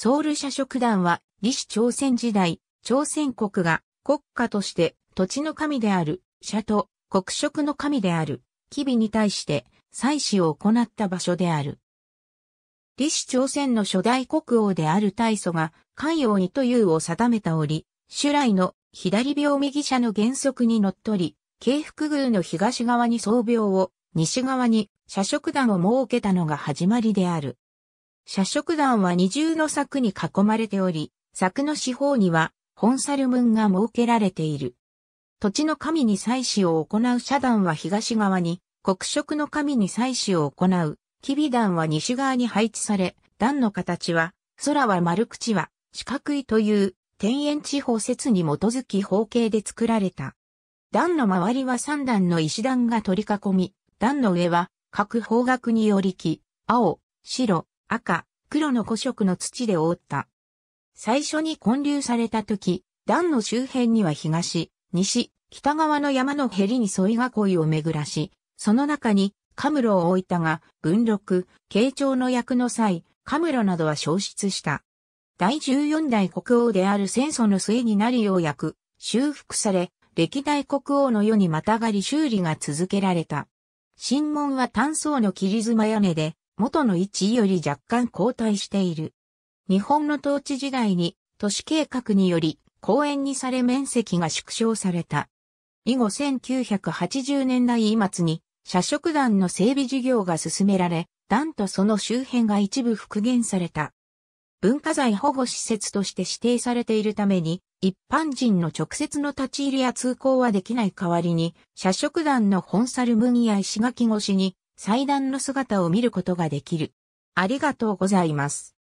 ソウル社食団は、李氏朝鮮時代、朝鮮国が国家として土地の神である、社と国食の神である、機微に対して祭祀を行った場所である。李氏朝鮮の初代国王である大祖が、関容にというを定めた折、主来の左病右者の原則にのっとり、京福宮の東側に僧病を、西側に社食団を設けたのが始まりである。社食団は二重の柵に囲まれており、柵の四方には本猿文門が設けられている。土地の神に祭祀を行う社団は東側に、国色の神に祭祀を行う、吉備団は西側に配置され、団の形は、空は丸口は四角いという天縁地方説に基づき方形で作られた。段の周りは三段の石段が取り囲み、段の上は各方角により木、青、白、赤、黒の古色の土で覆った。最初に建立された時、段の周辺には東、西、北側の山のへりに沿い囲いを巡らし、その中に、カムロを置いたが、文禄、慶長の役の際、カムロなどは消失した。第14代国王である戦争の末になるよう役、修復され、歴代国王の世にまたがり修理が続けられた。新門は単層の切り妻屋根で、元の位置より若干後退している。日本の統治時代に都市計画により公園にされ面積が縮小された。以後1980年代末に社食団の整備事業が進められ、団とその周辺が一部復元された。文化財保護施設として指定されているために、一般人の直接の立ち入りや通行はできない代わりに、社食団の本猿麦や石垣越しに祭壇の姿を見ることができる。ありがとうございます。